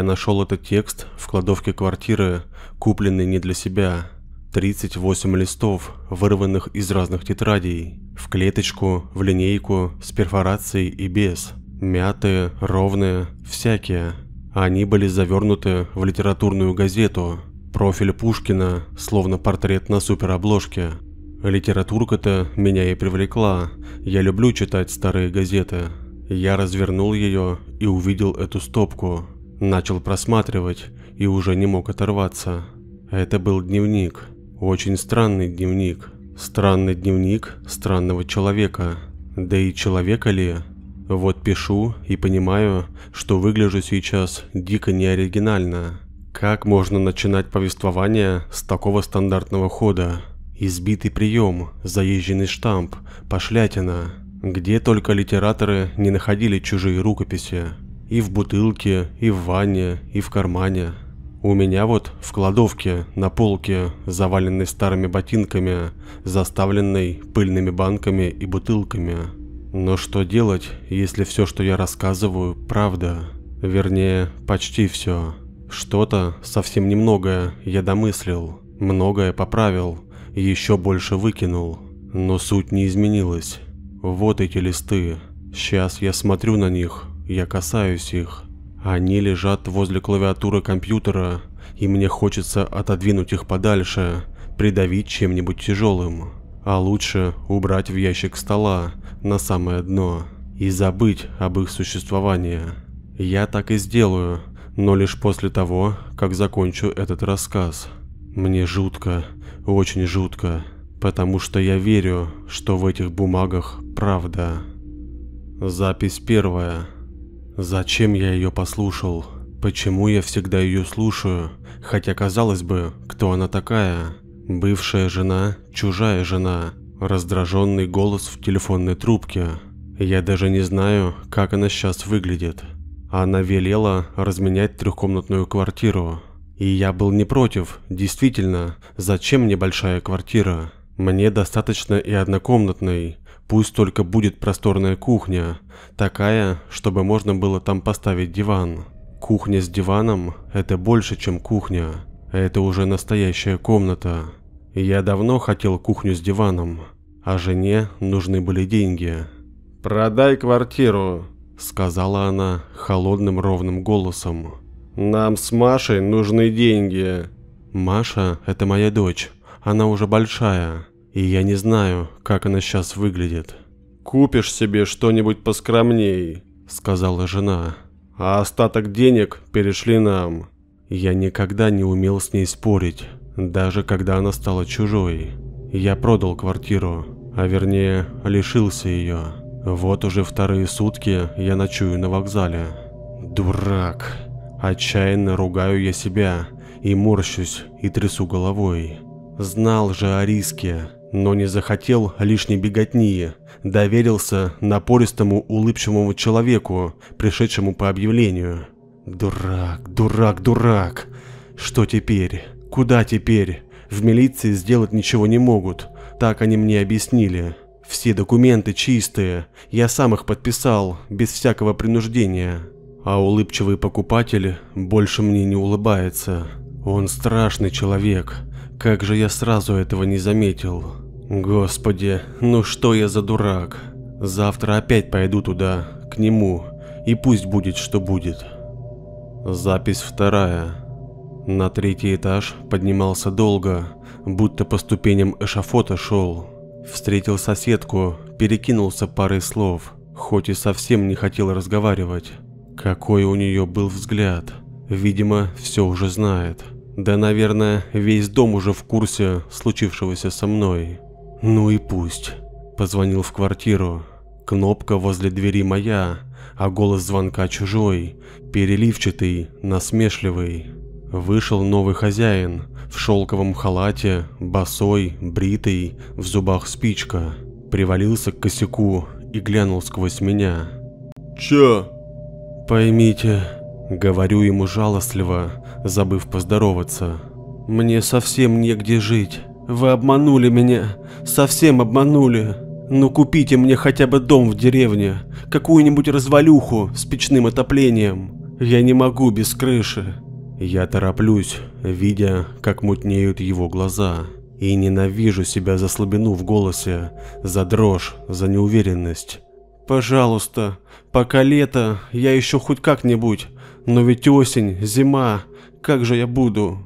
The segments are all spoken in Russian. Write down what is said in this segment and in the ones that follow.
Я нашел этот текст в кладовке квартиры, купленный не для себя. 38 листов, вырванных из разных тетрадей. В клеточку, в линейку, с перфорацией и без. Мятые, ровные, всякие. Они были завернуты в литературную газету. Профиль Пушкина, словно портрет на суперобложке. Литературка-то меня и привлекла. Я люблю читать старые газеты. Я развернул ее и увидел эту стопку. Начал просматривать и уже не мог оторваться. Это был дневник. Очень странный дневник. Странный дневник странного человека. Да и человека ли? Вот пишу и понимаю, что выгляжу сейчас дико неоригинально. Как можно начинать повествование с такого стандартного хода? Избитый прием, заезженный штамп, пошлятина. Где только литераторы не находили чужие рукописи. И в бутылке, и в ванне, и в кармане. У меня вот в кладовке, на полке, заваленной старыми ботинками, заставленной пыльными банками и бутылками. Но что делать, если все, что я рассказываю, правда? Вернее, почти все. Что-то, совсем немногое, я домыслил, многое поправил, еще больше выкинул. Но суть не изменилась. Вот эти листы. Сейчас я смотрю на них, я касаюсь их. Они лежат возле клавиатуры компьютера, и мне хочется отодвинуть их подальше, придавить чем-нибудь тяжелым, а лучше убрать в ящик стола на самое дно и забыть об их существовании. Я так и сделаю, но лишь после того, как закончу этот рассказ. Мне жутко, очень жутко, потому что я верю, что в этих бумагах правда. Запись первая. Зачем я ее послушал? Почему я всегда ее слушаю? Хотя, казалось бы, кто она такая? Бывшая жена, чужая жена. Раздраженный голос в телефонной трубке. Я даже не знаю, как она сейчас выглядит. Она велела разменять трехкомнатную квартиру. И я был не против, действительно, зачем мне большая квартира? Мне достаточно и однокомнатной, Пусть только будет просторная кухня, такая, чтобы можно было там поставить диван. Кухня с диваном – это больше, чем кухня. Это уже настоящая комната. Я давно хотел кухню с диваном, а жене нужны были деньги. «Продай квартиру», – сказала она холодным ровным голосом. «Нам с Машей нужны деньги». «Маша – это моя дочь, она уже большая. И я не знаю, как она сейчас выглядит. «Купишь себе что-нибудь поскромней», — сказала жена. «А остаток денег перешли нам». Я никогда не умел с ней спорить, даже когда она стала чужой. Я продал квартиру, а вернее, лишился ее. Вот уже вторые сутки я ночую на вокзале. Дурак. Отчаянно ругаю я себя и морщусь и трясу головой. Знал же о риске но не захотел лишней беготни, доверился напористому улыбчивому человеку, пришедшему по объявлению. Дурак, дурак, дурак. Что теперь? Куда теперь? В милиции сделать ничего не могут. Так они мне объяснили. Все документы чистые, я сам их подписал, без всякого принуждения. А улыбчивый покупатель больше мне не улыбается. Он страшный человек, как же я сразу этого не заметил. Господи, ну что я за дурак. Завтра опять пойду туда, к нему, и пусть будет, что будет. Запись вторая. На третий этаж поднимался долго, будто по ступеням эшафота шел. Встретил соседку, перекинулся парой слов, хоть и совсем не хотел разговаривать. Какой у нее был взгляд. Видимо, все уже знает. Да, наверное, весь дом уже в курсе случившегося со мной. «Ну и пусть». Позвонил в квартиру. Кнопка возле двери моя, а голос звонка чужой, переливчатый, насмешливый. Вышел новый хозяин, в шелковом халате, босой, бритый, в зубах спичка. Привалился к косяку и глянул сквозь меня. «Чё?» «Поймите», — говорю ему жалостливо, забыв поздороваться. «Мне совсем негде жить. Вы обманули меня, совсем обманули. Ну купите мне хотя бы дом в деревне, какую-нибудь развалюху с печным отоплением. Я не могу без крыши. Я тороплюсь, видя, как мутнеют его глаза, и ненавижу себя за слабину в голосе, за дрожь, за неуверенность. Пожалуйста, пока лето, я еще хоть как-нибудь, но ведь осень, зима, как же я буду?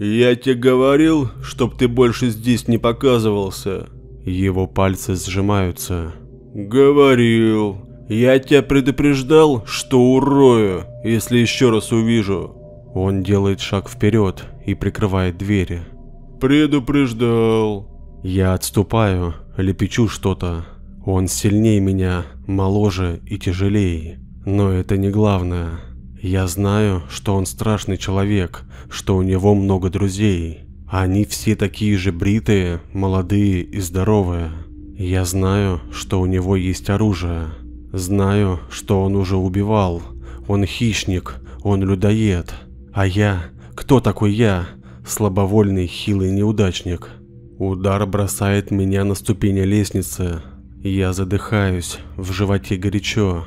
«Я тебе говорил, чтоб ты больше здесь не показывался». Его пальцы сжимаются. «Говорил. Я тебя предупреждал, что урою, если еще раз увижу». Он делает шаг вперед и прикрывает двери. «Предупреждал». Я отступаю, лепечу что-то. Он сильнее меня, моложе и тяжелее. Но это не главное. Я знаю, что он страшный человек, что у него много друзей. Они все такие же бритые, молодые и здоровые. Я знаю, что у него есть оружие. Знаю, что он уже убивал. Он хищник, он людоед. А я? Кто такой я? Слабовольный, хилый неудачник. Удар бросает меня на ступени лестницы. Я задыхаюсь, в животе горячо,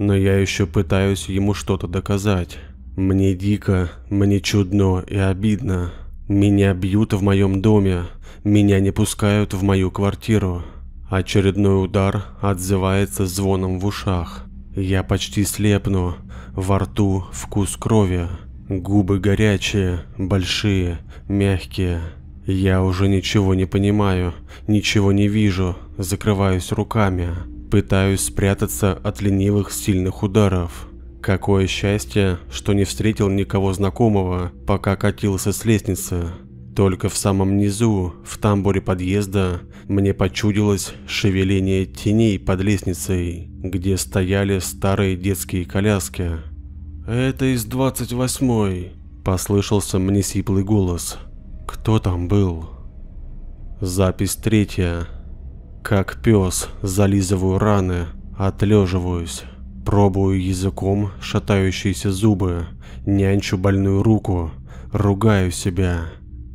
но я еще пытаюсь ему что-то доказать. Мне дико, мне чудно и обидно. Меня бьют в моем доме, меня не пускают в мою квартиру. Очередной удар отзывается звоном в ушах. Я почти слепну, во рту вкус крови. Губы горячие, большие, мягкие. Я уже ничего не понимаю, ничего не вижу, закрываюсь руками. Пытаюсь спрятаться от ленивых сильных ударов. Какое счастье, что не встретил никого знакомого, пока катился с лестницы. Только в самом низу, в тамбуре подъезда, мне почудилось шевеление теней под лестницей, где стояли старые детские коляски. «Это из 28-й», – послышался мне сиплый голос. «Кто там был?» Запись третья. Как пес, зализываю раны, отлеживаюсь. Пробую языком шатающиеся зубы, нянчу больную руку, ругаю себя.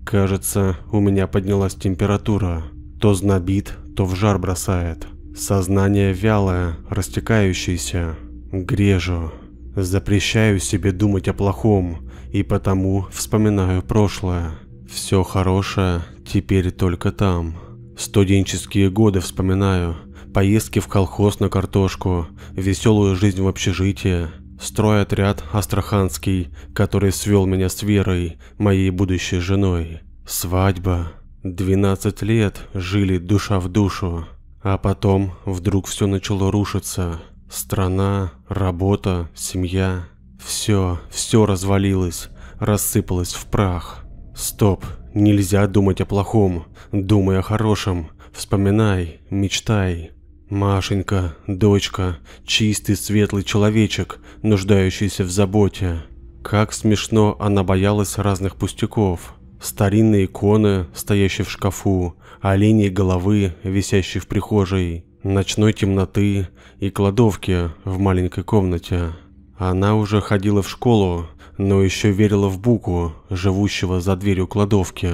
Кажется, у меня поднялась температура. То знобит, то в жар бросает. Сознание вялое, растекающееся. Грежу. Запрещаю себе думать о плохом, и потому вспоминаю прошлое. Все хорошее теперь только там. Студенческие годы вспоминаю, поездки в колхоз на картошку, веселую жизнь в общежитии, стройотряд астраханский, который свел меня с Верой, моей будущей женой, свадьба. 12 лет жили душа в душу, а потом вдруг все начало рушиться. Страна, работа, семья. Все, все развалилось, рассыпалось в прах. Стоп, Нельзя думать о плохом, думай о хорошем, вспоминай, мечтай. Машенька, дочка, чистый светлый человечек, нуждающийся в заботе. Как смешно она боялась разных пустяков. Старинные иконы, стоящие в шкафу, оленей головы, висящие в прихожей, ночной темноты и кладовки в маленькой комнате. Она уже ходила в школу, но еще верила в Буку, живущего за дверью кладовки.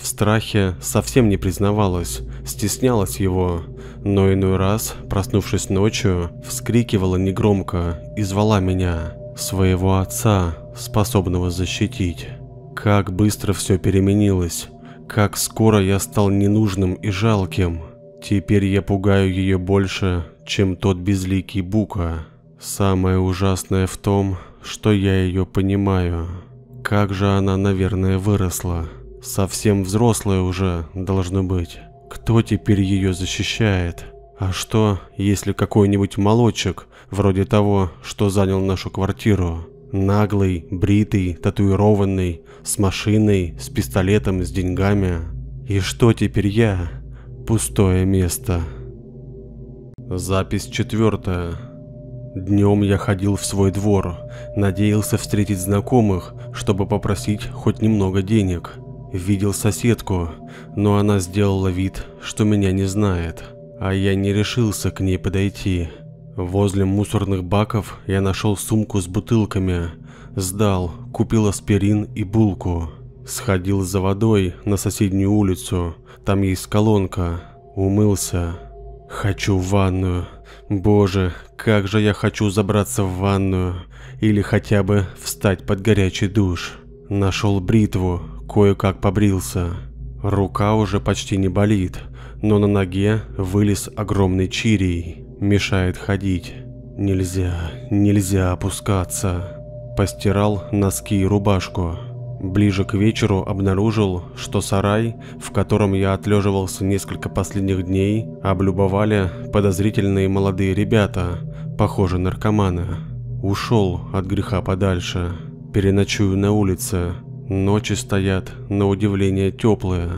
В страхе совсем не признавалась, стеснялась его, но иной раз, проснувшись ночью, вскрикивала негромко и звала меня, своего отца, способного защитить. Как быстро все переменилось, как скоро я стал ненужным и жалким. Теперь я пугаю ее больше, чем тот безликий Бука. Самое ужасное в том, что я ее понимаю. Как же она, наверное, выросла. Совсем взрослая уже должна быть. Кто теперь ее защищает? А что, если какой-нибудь молодчик, вроде того, что занял нашу квартиру? Наглый, бритый, татуированный, с машиной, с пистолетом, с деньгами. И что теперь я? Пустое место. Запись четвертая. Днем я ходил в свой двор, надеялся встретить знакомых, чтобы попросить хоть немного денег. Видел соседку, но она сделала вид, что меня не знает, а я не решился к ней подойти. Возле мусорных баков я нашел сумку с бутылками, сдал, купил аспирин и булку. Сходил за водой на соседнюю улицу, там есть колонка, умылся. Хочу в ванную. Боже, как же я хочу забраться в ванную или хотя бы встать под горячий душ. Нашел бритву, кое-как побрился. Рука уже почти не болит, но на ноге вылез огромный чирий, мешает ходить. Нельзя, нельзя опускаться. Постирал носки и рубашку. Ближе к вечеру обнаружил, что сарай, в котором я отлеживался несколько последних дней, облюбовали подозрительные молодые ребята, похожие наркоманы. Ушел от греха подальше, переночую на улице, ночи стоят на удивление теплые.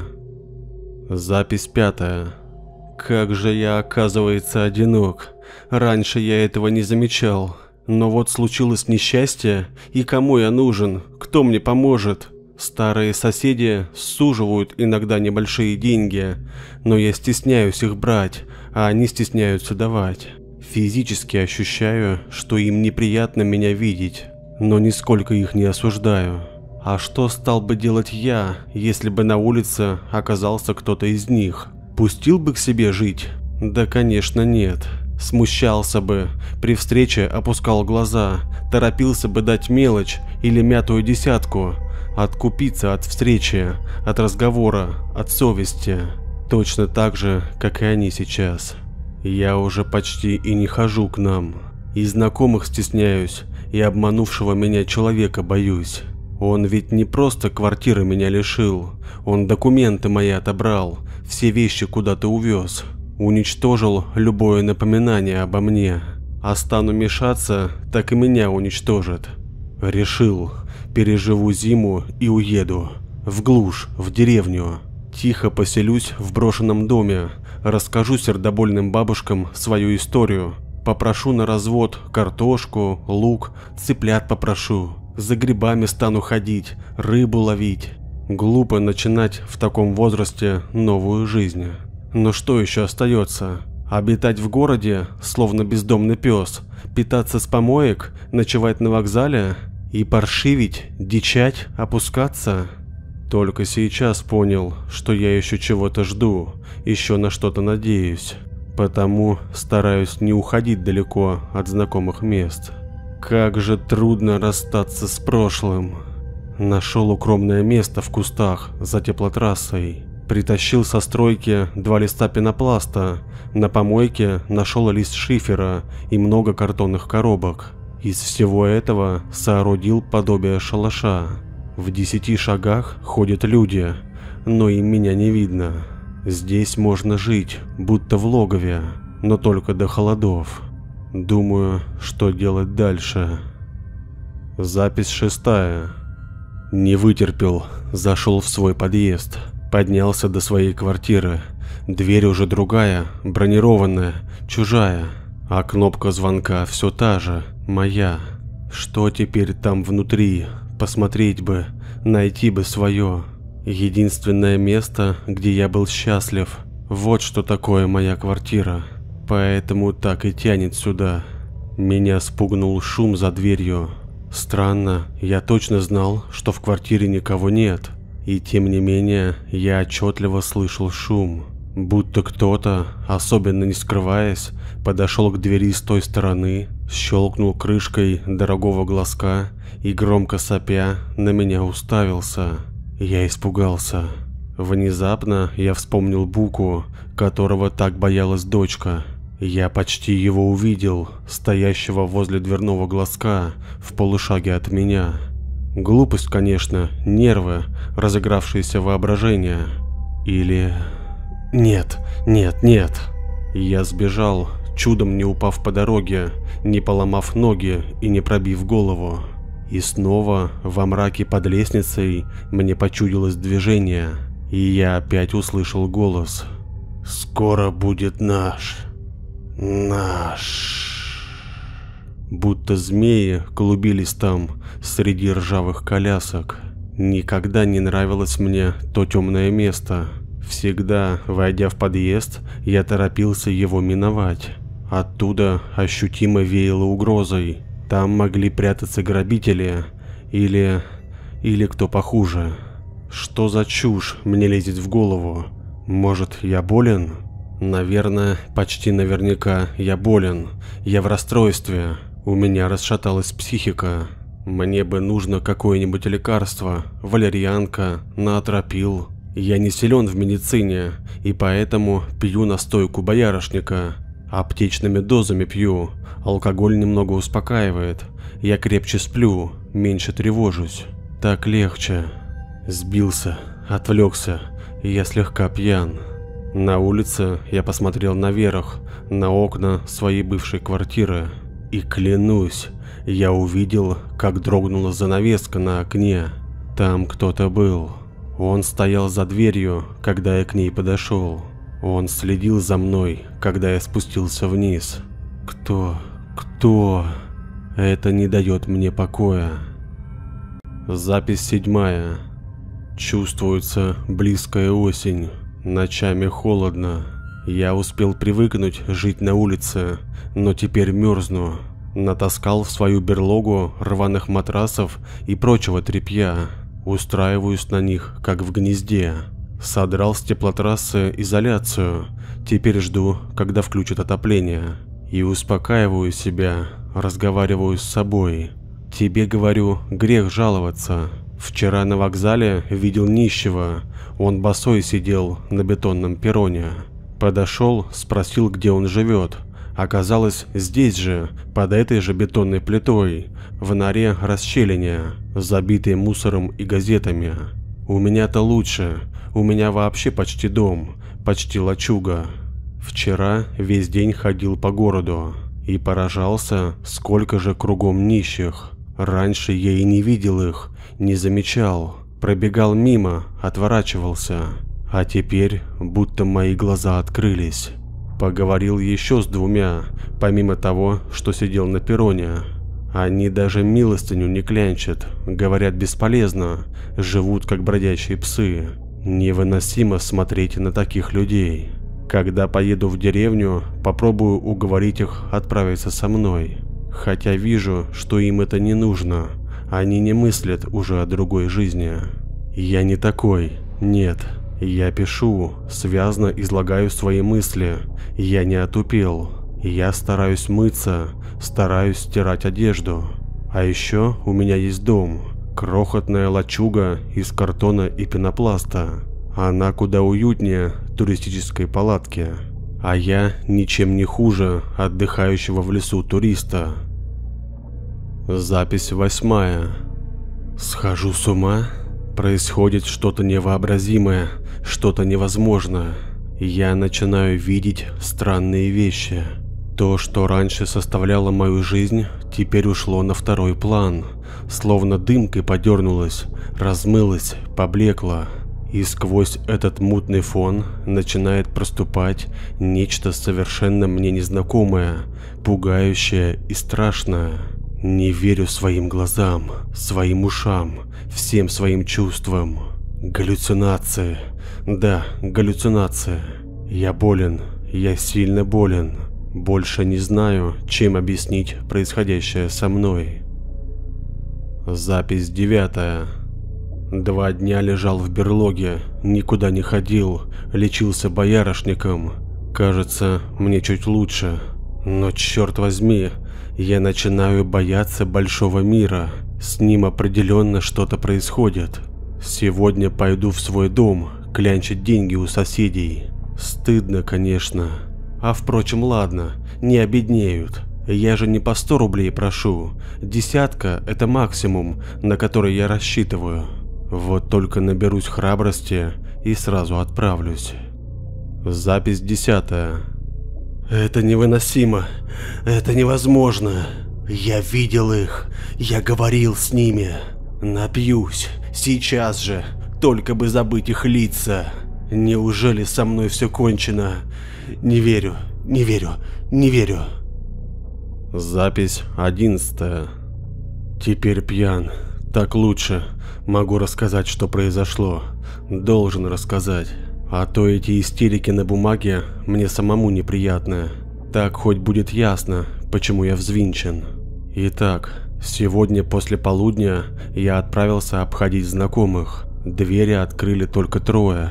Запись пятая. Как же я, оказывается, одинок. Раньше я этого не замечал. Но вот случилось несчастье, и кому я нужен, кто мне поможет? Старые соседи суживают иногда небольшие деньги, но я стесняюсь их брать, а они стесняются давать. Физически ощущаю, что им неприятно меня видеть, но нисколько их не осуждаю. А что стал бы делать я, если бы на улице оказался кто-то из них? Пустил бы к себе жить? Да, конечно, нет. Смущался бы, при встрече опускал глаза, торопился бы дать мелочь или мятую десятку, откупиться от встречи, от разговора, от совести. Точно так же, как и они сейчас. Я уже почти и не хожу к нам. И знакомых стесняюсь, и обманувшего меня человека боюсь. Он ведь не просто квартиры меня лишил, он документы мои отобрал, все вещи куда-то увез. Уничтожил любое напоминание обо мне. А стану мешаться, так и меня уничтожит. Решил, переживу зиму и уеду. В глушь, в деревню. Тихо поселюсь в брошенном доме, расскажу сердобольным бабушкам свою историю, попрошу на развод картошку, лук, цыплят попрошу. За грибами стану ходить, рыбу ловить. Глупо начинать в таком возрасте новую жизнь. Но что еще остается? Обитать в городе, словно бездомный пес, питаться с помоек, ночевать на вокзале и паршивить, дичать, опускаться? Только сейчас понял, что я еще чего-то жду, еще на что-то надеюсь. Потому стараюсь не уходить далеко от знакомых мест. Как же трудно расстаться с прошлым. Нашел укромное место в кустах за теплотрассой. Притащил со стройки два листа пенопласта, на помойке нашел лист шифера и много картонных коробок. Из всего этого соорудил подобие шалаша. В десяти шагах ходят люди, но им меня не видно. Здесь можно жить, будто в логове, но только до холодов. Думаю, что делать дальше. Запись шестая. Не вытерпел, зашел в свой подъезд. Поднялся до своей квартиры. Дверь уже другая, бронированная, чужая. А кнопка звонка все та же, моя. Что теперь там внутри? Посмотреть бы, найти бы свое. Единственное место, где я был счастлив. Вот что такое моя квартира. Поэтому так и тянет сюда. Меня спугнул шум за дверью. Странно, я точно знал, что в квартире никого нет. И тем не менее, я отчетливо слышал шум, будто кто-то, особенно не скрываясь, подошел к двери с той стороны, щелкнул крышкой дорогого глазка и громко сопя на меня уставился. Я испугался. Внезапно я вспомнил Буку, которого так боялась дочка. Я почти его увидел, стоящего возле дверного глазка в полушаге от меня. Глупость, конечно, нервы, разыгравшееся воображение. Или... Нет, нет, нет. Я сбежал, чудом не упав по дороге, не поломав ноги и не пробив голову. И снова во мраке под лестницей мне почудилось движение, и я опять услышал голос. «Скоро будет наш... наш...» будто змеи клубились там среди ржавых колясок. Никогда не нравилось мне то темное место. Всегда, войдя в подъезд, я торопился его миновать. Оттуда ощутимо веяло угрозой. Там могли прятаться грабители или... или кто похуже. Что за чушь мне лезет в голову? Может, я болен? Наверное, почти наверняка я болен. Я в расстройстве. У меня расшаталась психика. Мне бы нужно какое-нибудь лекарство, валерьянка, наотропил. Я не силен в медицине, и поэтому пью настойку боярышника. Аптечными дозами пью, алкоголь немного успокаивает. Я крепче сплю, меньше тревожусь. Так легче. Сбился, отвлекся, я слегка пьян. На улице я посмотрел наверх, на окна своей бывшей квартиры. И клянусь, я увидел, как дрогнула занавеска на окне. Там кто-то был. Он стоял за дверью, когда я к ней подошел. Он следил за мной, когда я спустился вниз. Кто? Кто? Это не дает мне покоя. Запись седьмая. Чувствуется близкая осень. Ночами холодно. Я успел привыкнуть жить на улице, но теперь мерзну. Натаскал в свою берлогу рваных матрасов и прочего тряпья. Устраиваюсь на них, как в гнезде. Содрал с теплотрассы изоляцию. Теперь жду, когда включат отопление. И успокаиваю себя, разговариваю с собой. Тебе говорю, грех жаловаться. Вчера на вокзале видел нищего. Он босой сидел на бетонном перроне. Подошел, спросил, где он живет. Оказалось, здесь же, под этой же бетонной плитой, в норе расщелине, забитой мусором и газетами. У меня-то лучше, у меня вообще почти дом, почти лачуга. Вчера весь день ходил по городу и поражался, сколько же кругом нищих. Раньше я и не видел их, не замечал, пробегал мимо, отворачивался. А теперь, будто мои глаза открылись. Поговорил еще с двумя, помимо того, что сидел на перроне. Они даже милостыню не клянчат, говорят бесполезно, живут как бродячие псы. Невыносимо смотреть на таких людей. Когда поеду в деревню, попробую уговорить их отправиться со мной. Хотя вижу, что им это не нужно. Они не мыслят уже о другой жизни. Я не такой, нет. Я пишу, связно излагаю свои мысли. Я не отупел. Я стараюсь мыться, стараюсь стирать одежду. А еще у меня есть дом. Крохотная лачуга из картона и пенопласта. Она куда уютнее туристической палатки. А я ничем не хуже отдыхающего в лесу туриста. Запись восьмая. Схожу с ума? Происходит что-то невообразимое что-то невозможно. Я начинаю видеть странные вещи. То, что раньше составляло мою жизнь, теперь ушло на второй план. Словно дымкой подернулось, размылось, поблекло. И сквозь этот мутный фон начинает проступать нечто совершенно мне незнакомое, пугающее и страшное. Не верю своим глазам, своим ушам, всем своим чувствам. Галлюцинации. Да, галлюцинация. Я болен. Я сильно болен. Больше не знаю, чем объяснить происходящее со мной. Запись девятая. Два дня лежал в берлоге, никуда не ходил, лечился боярышником. Кажется, мне чуть лучше. Но черт возьми, я начинаю бояться большого мира. С ним определенно что-то происходит. Сегодня пойду в свой дом клянчить деньги у соседей. Стыдно, конечно. А впрочем, ладно, не обеднеют. Я же не по 100 рублей прошу. Десятка – это максимум, на который я рассчитываю. Вот только наберусь храбрости и сразу отправлюсь. Запись десятая. Это невыносимо. Это невозможно. Я видел их. Я говорил с ними. Напьюсь. Сейчас же только бы забыть их лица. Неужели со мной все кончено? Не верю, не верю, не верю. Запись одиннадцатая. Теперь пьян. Так лучше. Могу рассказать, что произошло. Должен рассказать. А то эти истерики на бумаге мне самому неприятны. Так хоть будет ясно, почему я взвинчен. Итак, сегодня после полудня я отправился обходить знакомых. Двери открыли только трое.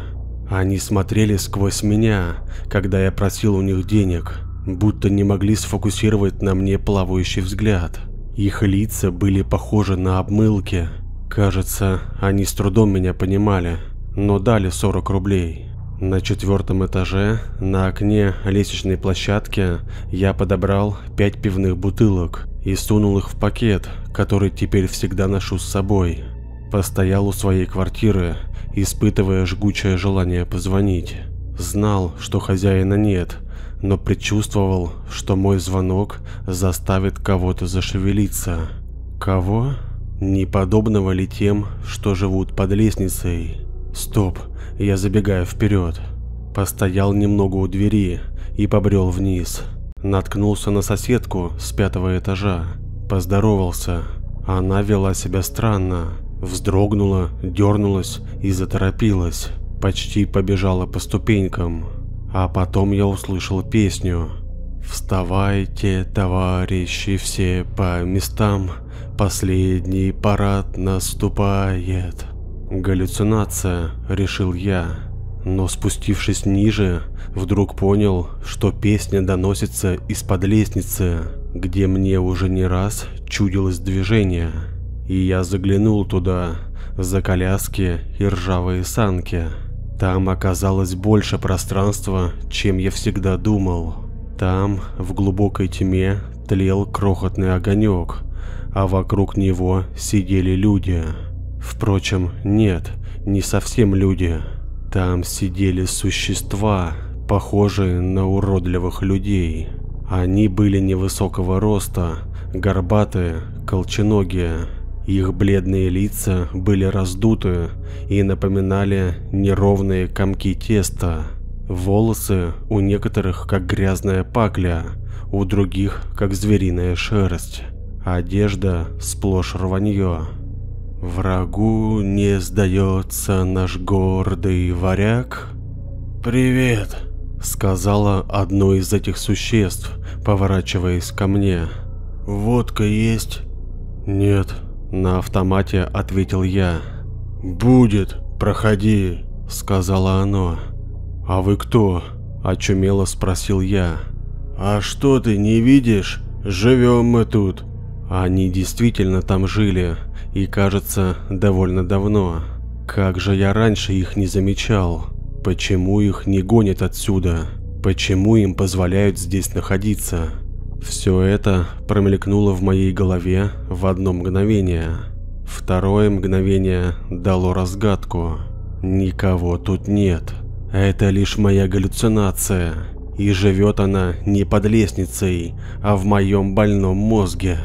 Они смотрели сквозь меня, когда я просил у них денег, будто не могли сфокусировать на мне плавающий взгляд. Их лица были похожи на обмылки. Кажется, они с трудом меня понимали, но дали 40 рублей. На четвертом этаже, на окне лестничной площадки, я подобрал пять пивных бутылок и сунул их в пакет, который теперь всегда ношу с собой. Постоял у своей квартиры, испытывая жгучее желание позвонить. Знал, что хозяина нет, но предчувствовал, что мой звонок заставит кого-то зашевелиться. Кого? Не подобного ли тем, что живут под лестницей? Стоп, я забегаю вперед. Постоял немного у двери и побрел вниз. Наткнулся на соседку с пятого этажа. Поздоровался. Она вела себя странно вздрогнула, дернулась и заторопилась, почти побежала по ступенькам. А потом я услышал песню «Вставайте, товарищи, все по местам, последний парад наступает». Галлюцинация, решил я. Но спустившись ниже, вдруг понял, что песня доносится из-под лестницы, где мне уже не раз чудилось движение и я заглянул туда, за коляски и ржавые санки. Там оказалось больше пространства, чем я всегда думал. Там, в глубокой тьме, тлел крохотный огонек, а вокруг него сидели люди. Впрочем, нет, не совсем люди. Там сидели существа, похожие на уродливых людей. Они были невысокого роста, горбатые, колченогие. Их бледные лица были раздуты и напоминали неровные комки теста. Волосы у некоторых как грязная пакля, у других как звериная шерсть. Одежда сплошь рванье. Врагу не сдается наш гордый варяг. «Привет», — сказала одно из этих существ, поворачиваясь ко мне. «Водка есть?» «Нет», на автомате ответил я. «Будет, проходи», — сказала оно. «А вы кто?» — очумело спросил я. «А что ты не видишь? Живем мы тут». Они действительно там жили, и кажется, довольно давно. Как же я раньше их не замечал? Почему их не гонят отсюда? Почему им позволяют здесь находиться? Все это промелькнуло в моей голове в одно мгновение. Второе мгновение дало разгадку. Никого тут нет. Это лишь моя галлюцинация. И живет она не под лестницей, а в моем больном мозге.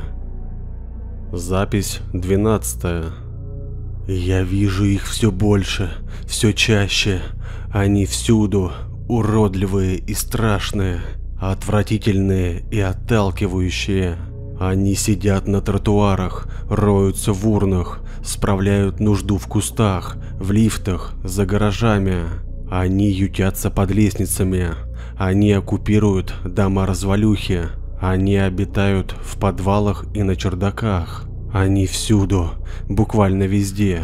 Запись 12. Я вижу их все больше, все чаще. Они всюду, уродливые и страшные. Отвратительные и отталкивающие. Они сидят на тротуарах, роются в урнах, справляют нужду в кустах, в лифтах, за гаражами. Они ютятся под лестницами, они оккупируют дома-развалюхи, они обитают в подвалах и на чердаках. Они всюду, буквально везде.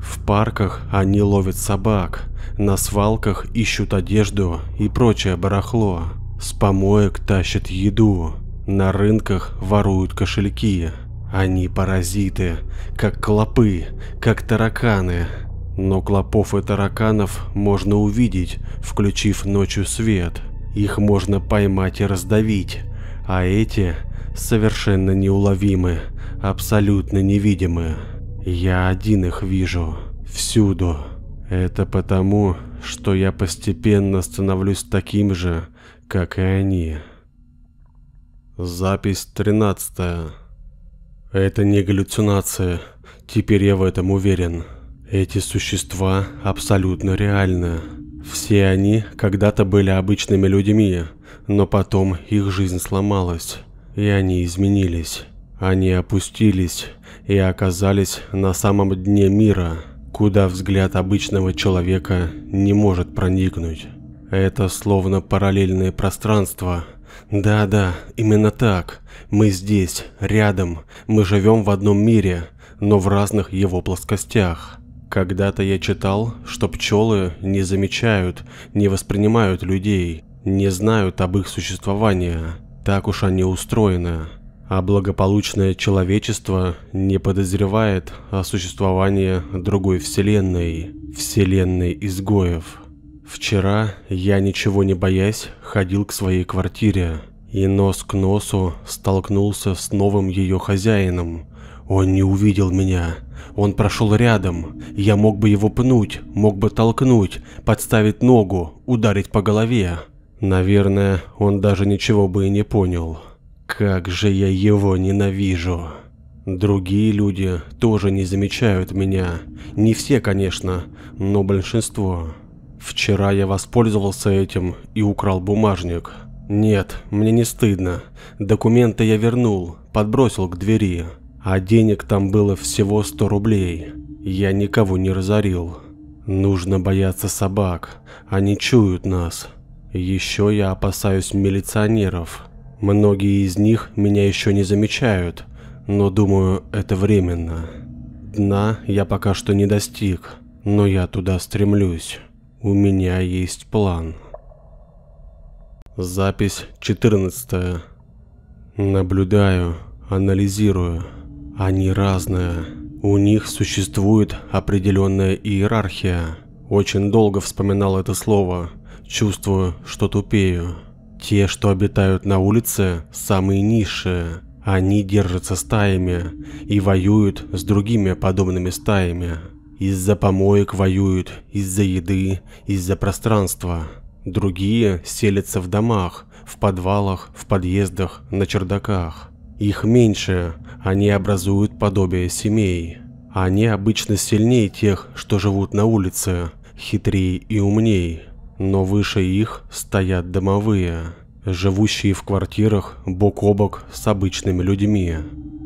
В парках они ловят собак, на свалках ищут одежду и прочее барахло. С помоек тащат еду, на рынках воруют кошельки. Они паразиты, как клопы, как тараканы. Но клопов и тараканов можно увидеть, включив ночью свет. Их можно поймать и раздавить, а эти совершенно неуловимы, абсолютно невидимы. Я один их вижу, всюду. Это потому, что я постепенно становлюсь таким же, как и они. Запись 13. Это не галлюцинация. Теперь я в этом уверен. Эти существа абсолютно реальны. Все они когда-то были обычными людьми, но потом их жизнь сломалась, и они изменились. Они опустились и оказались на самом дне мира, куда взгляд обычного человека не может проникнуть. Это словно параллельное пространство. Да-да, именно так. Мы здесь, рядом, мы живем в одном мире, но в разных его плоскостях. Когда-то я читал, что пчелы не замечают, не воспринимают людей, не знают об их существовании. Так уж они устроены. А благополучное человечество не подозревает о существовании другой вселенной, вселенной изгоев. Вчера я, ничего не боясь, ходил к своей квартире и нос к носу столкнулся с новым ее хозяином. Он не увидел меня. Он прошел рядом. Я мог бы его пнуть, мог бы толкнуть, подставить ногу, ударить по голове. Наверное, он даже ничего бы и не понял. Как же я его ненавижу. Другие люди тоже не замечают меня. Не все, конечно, но большинство. Вчера я воспользовался этим и украл бумажник. Нет, мне не стыдно. Документы я вернул, подбросил к двери. А денег там было всего 100 рублей. Я никого не разорил. Нужно бояться собак. Они чуют нас. Еще я опасаюсь милиционеров. Многие из них меня еще не замечают, но думаю, это временно. Дна я пока что не достиг, но я туда стремлюсь. У меня есть план. Запись 14. Наблюдаю, анализирую. Они разные. У них существует определенная иерархия. Очень долго вспоминал это слово. Чувствую, что тупею. Те, что обитают на улице, самые низшие. Они держатся стаями и воюют с другими подобными стаями. Из-за помоек воюют, из-за еды, из-за пространства. Другие селятся в домах, в подвалах, в подъездах, на чердаках. Их меньше, они образуют подобие семей. Они обычно сильнее тех, что живут на улице, хитрее и умнее. Но выше их стоят домовые, живущие в квартирах бок о бок с обычными людьми.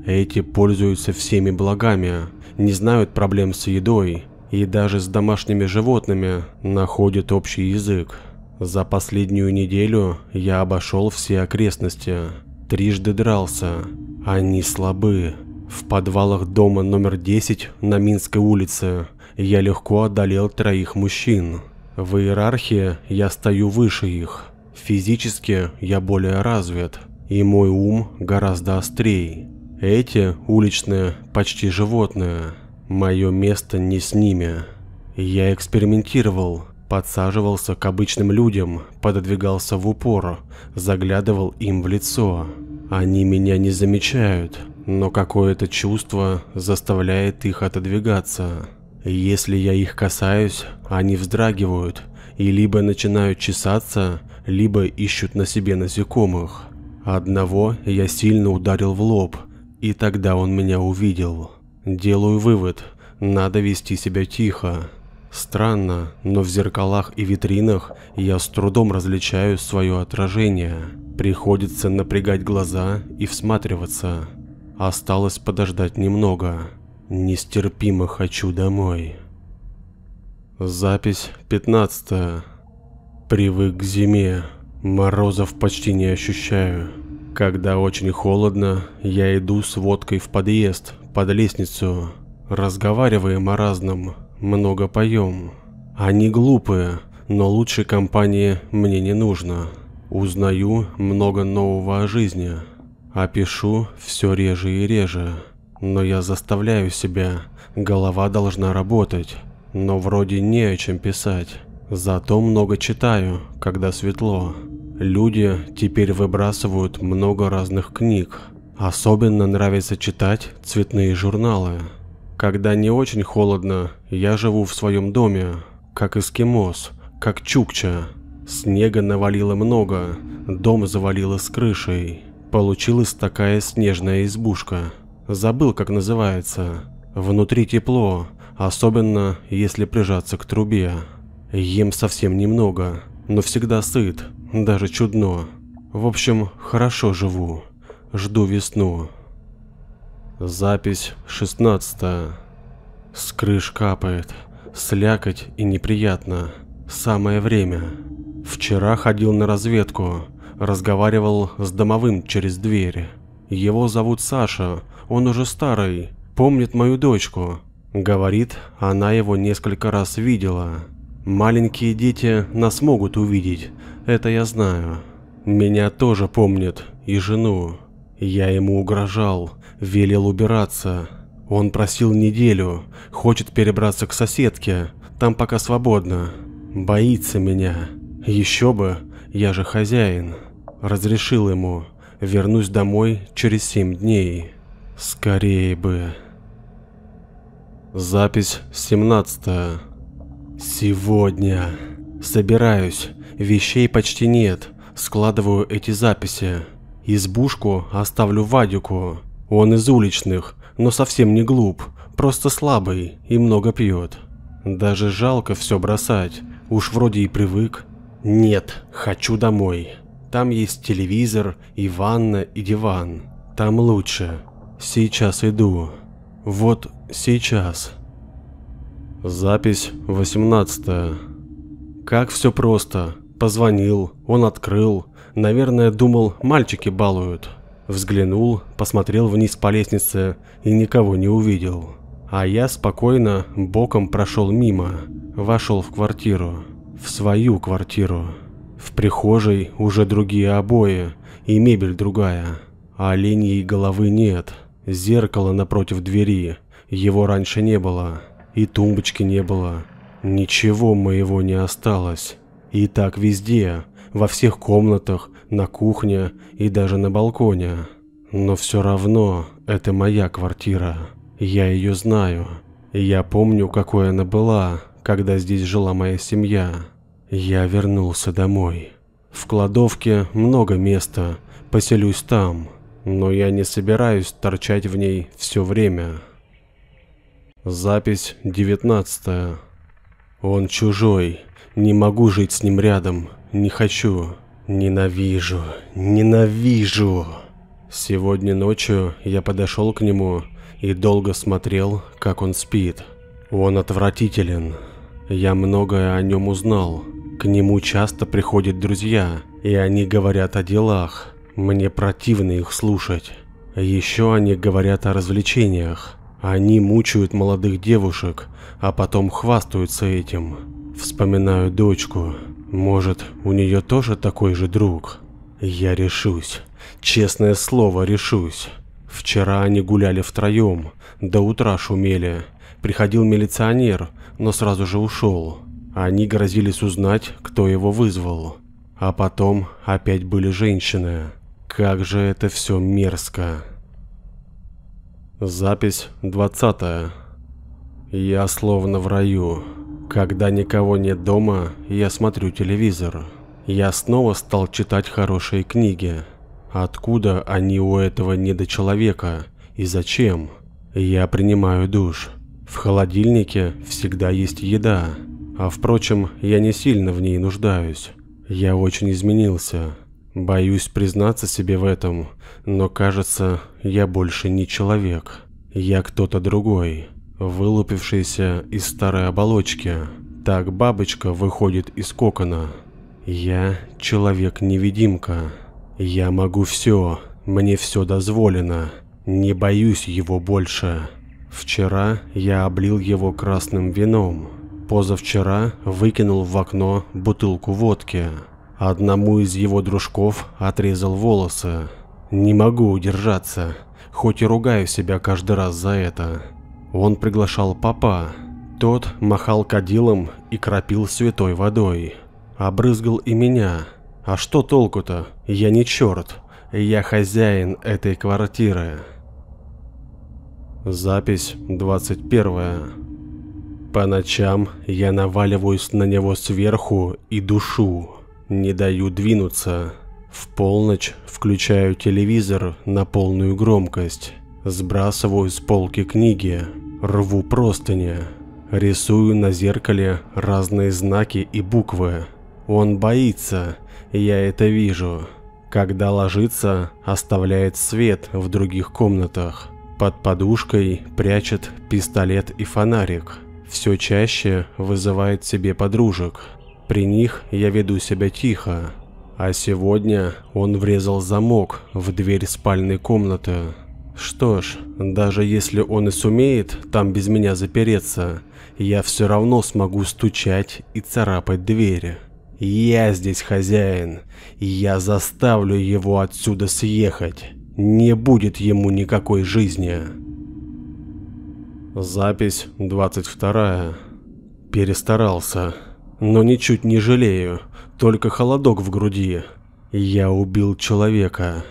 Эти пользуются всеми благами, не знают проблем с едой и даже с домашними животными находят общий язык. За последнюю неделю я обошел все окрестности, трижды дрался. Они слабы. В подвалах дома номер 10 на Минской улице я легко одолел троих мужчин. В иерархии я стою выше их. Физически я более развит, и мой ум гораздо острее. Эти уличные почти животные. Мое место не с ними. Я экспериментировал, подсаживался к обычным людям, пододвигался в упор, заглядывал им в лицо. Они меня не замечают, но какое-то чувство заставляет их отодвигаться. Если я их касаюсь, они вздрагивают и либо начинают чесаться, либо ищут на себе насекомых. Одного я сильно ударил в лоб – и тогда он меня увидел. Делаю вывод, надо вести себя тихо. Странно, но в зеркалах и витринах я с трудом различаю свое отражение. Приходится напрягать глаза и всматриваться. Осталось подождать немного. Нестерпимо хочу домой. Запись 15. Привык к зиме. Морозов почти не ощущаю. Когда очень холодно, я иду с водкой в подъезд, под лестницу. Разговариваем о разном, много поем. Они глупые, но лучшей компании мне не нужно. Узнаю много нового о жизни. А пишу все реже и реже. Но я заставляю себя, голова должна работать. Но вроде не о чем писать. Зато много читаю, когда светло. Люди теперь выбрасывают много разных книг. Особенно нравится читать цветные журналы. Когда не очень холодно, я живу в своем доме, как эскимос, как чукча. Снега навалило много, дом завалило с крышей. Получилась такая снежная избушка. Забыл, как называется. Внутри тепло, особенно если прижаться к трубе. Ем совсем немного, но всегда сыт даже чудно. В общем, хорошо живу. Жду весну. Запись 16. С крыш капает. Слякоть и неприятно. Самое время. Вчера ходил на разведку. Разговаривал с домовым через дверь. Его зовут Саша. Он уже старый. Помнит мою дочку. Говорит, она его несколько раз видела. Маленькие дети нас могут увидеть, это я знаю. Меня тоже помнят, и жену. Я ему угрожал, велел убираться. Он просил неделю, хочет перебраться к соседке, там пока свободно. Боится меня. Еще бы, я же хозяин. Разрешил ему, вернусь домой через семь дней. Скорее бы. Запись 17. Сегодня. Собираюсь. Вещей почти нет. Складываю эти записи. Избушку оставлю Вадику. Он из уличных, но совсем не глуп. Просто слабый и много пьет. Даже жалко все бросать. Уж вроде и привык. Нет, хочу домой. Там есть телевизор, и ванна, и диван. Там лучше. Сейчас иду. Вот сейчас. Запись 18. Как все просто. Позвонил, он открыл. Наверное, думал, мальчики балуют. Взглянул, посмотрел вниз по лестнице и никого не увидел. А я спокойно боком прошел мимо, вошел в квартиру. В свою квартиру. В прихожей уже другие обои и мебель другая. А Оленьей головы нет. Зеркало напротив двери. Его раньше не было. И тумбочки не было. Ничего моего не осталось. И так везде, во всех комнатах, на кухне и даже на балконе. Но все равно это моя квартира. Я ее знаю. Я помню, какой она была, когда здесь жила моя семья. Я вернулся домой. В кладовке много места, поселюсь там, но я не собираюсь торчать в ней все время. Запись 19. Он чужой. Не могу жить с ним рядом. Не хочу. Ненавижу. Ненавижу. Сегодня ночью я подошел к нему и долго смотрел, как он спит. Он отвратителен. Я многое о нем узнал. К нему часто приходят друзья, и они говорят о делах. Мне противно их слушать. Еще они говорят о развлечениях. Они мучают молодых девушек, а потом хвастаются этим. Вспоминаю дочку. Может, у нее тоже такой же друг? Я решусь. Честное слово, решусь. Вчера они гуляли втроем, до утра шумели. Приходил милиционер, но сразу же ушел. Они грозились узнать, кто его вызвал. А потом опять были женщины. Как же это все мерзко. Запись 20. Я словно в раю. Когда никого нет дома, я смотрю телевизор. Я снова стал читать хорошие книги. Откуда они у этого недочеловека и зачем? Я принимаю душ. В холодильнике всегда есть еда. А впрочем, я не сильно в ней нуждаюсь. Я очень изменился. Боюсь признаться себе в этом, но кажется, я больше не человек. Я кто-то другой, вылупившийся из старой оболочки. Так бабочка выходит из кокона. Я человек-невидимка. Я могу все, мне все дозволено. Не боюсь его больше. Вчера я облил его красным вином. Позавчера выкинул в окно бутылку водки. Одному из его дружков отрезал волосы. Не могу удержаться, хоть и ругаю себя каждый раз за это. Он приглашал папа. Тот махал кадилом и кропил святой водой. Обрызгал и меня. А что толку-то? Я не черт. Я хозяин этой квартиры. Запись 21. По ночам я наваливаюсь на него сверху и душу, не даю двинуться. В полночь включаю телевизор на полную громкость, сбрасываю с полки книги, рву простыни, рисую на зеркале разные знаки и буквы. Он боится, я это вижу. Когда ложится, оставляет свет в других комнатах. Под подушкой прячет пистолет и фонарик. Все чаще вызывает себе подружек – при них я веду себя тихо, а сегодня он врезал замок в дверь спальной комнаты. Что ж, даже если он и сумеет там без меня запереться, я все равно смогу стучать и царапать двери. Я здесь хозяин, я заставлю его отсюда съехать. Не будет ему никакой жизни. Запись 22. Перестарался но ничуть не жалею, только холодок в груди. Я убил человека.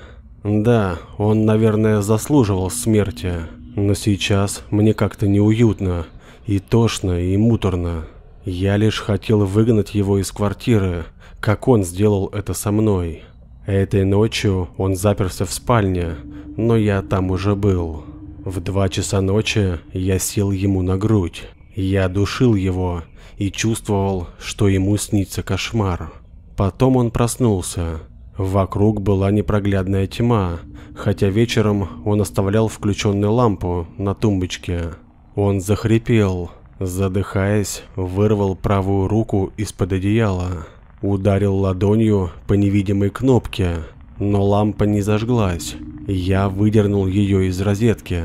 Да, он, наверное, заслуживал смерти, но сейчас мне как-то неуютно, и тошно, и муторно. Я лишь хотел выгнать его из квартиры, как он сделал это со мной. Этой ночью он заперся в спальне, но я там уже был. В два часа ночи я сел ему на грудь. Я душил его, и чувствовал, что ему снится кошмар. Потом он проснулся. Вокруг была непроглядная тьма, хотя вечером он оставлял включенную лампу на тумбочке. Он захрипел, задыхаясь, вырвал правую руку из-под одеяла, ударил ладонью по невидимой кнопке, но лампа не зажглась. Я выдернул ее из розетки.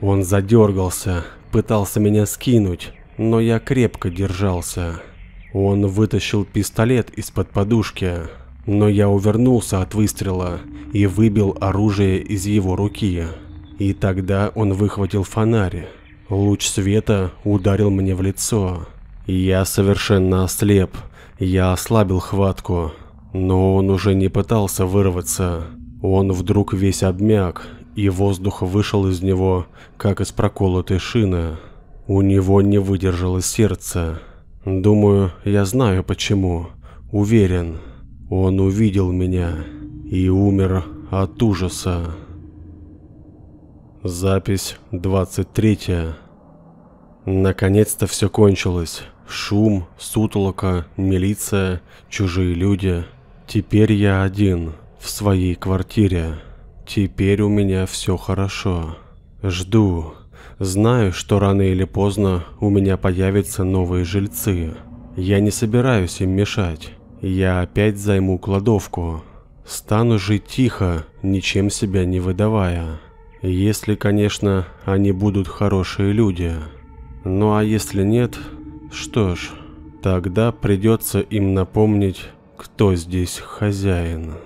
Он задергался, пытался меня скинуть, но я крепко держался. Он вытащил пистолет из-под подушки, но я увернулся от выстрела и выбил оружие из его руки. И тогда он выхватил фонарь. Луч света ударил мне в лицо. Я совершенно ослеп. Я ослабил хватку, но он уже не пытался вырваться. Он вдруг весь обмяк, и воздух вышел из него, как из проколотой шины. У него не выдержало сердце. Думаю, я знаю почему. Уверен, он увидел меня и умер от ужаса. Запись 23. Наконец-то все кончилось. Шум, сутолока, милиция, чужие люди. Теперь я один, в своей квартире. Теперь у меня все хорошо. Жду. Знаю, что рано или поздно у меня появятся новые жильцы. Я не собираюсь им мешать. Я опять займу кладовку. Стану жить тихо, ничем себя не выдавая. Если, конечно, они будут хорошие люди. Ну а если нет, что ж, тогда придется им напомнить, кто здесь хозяин.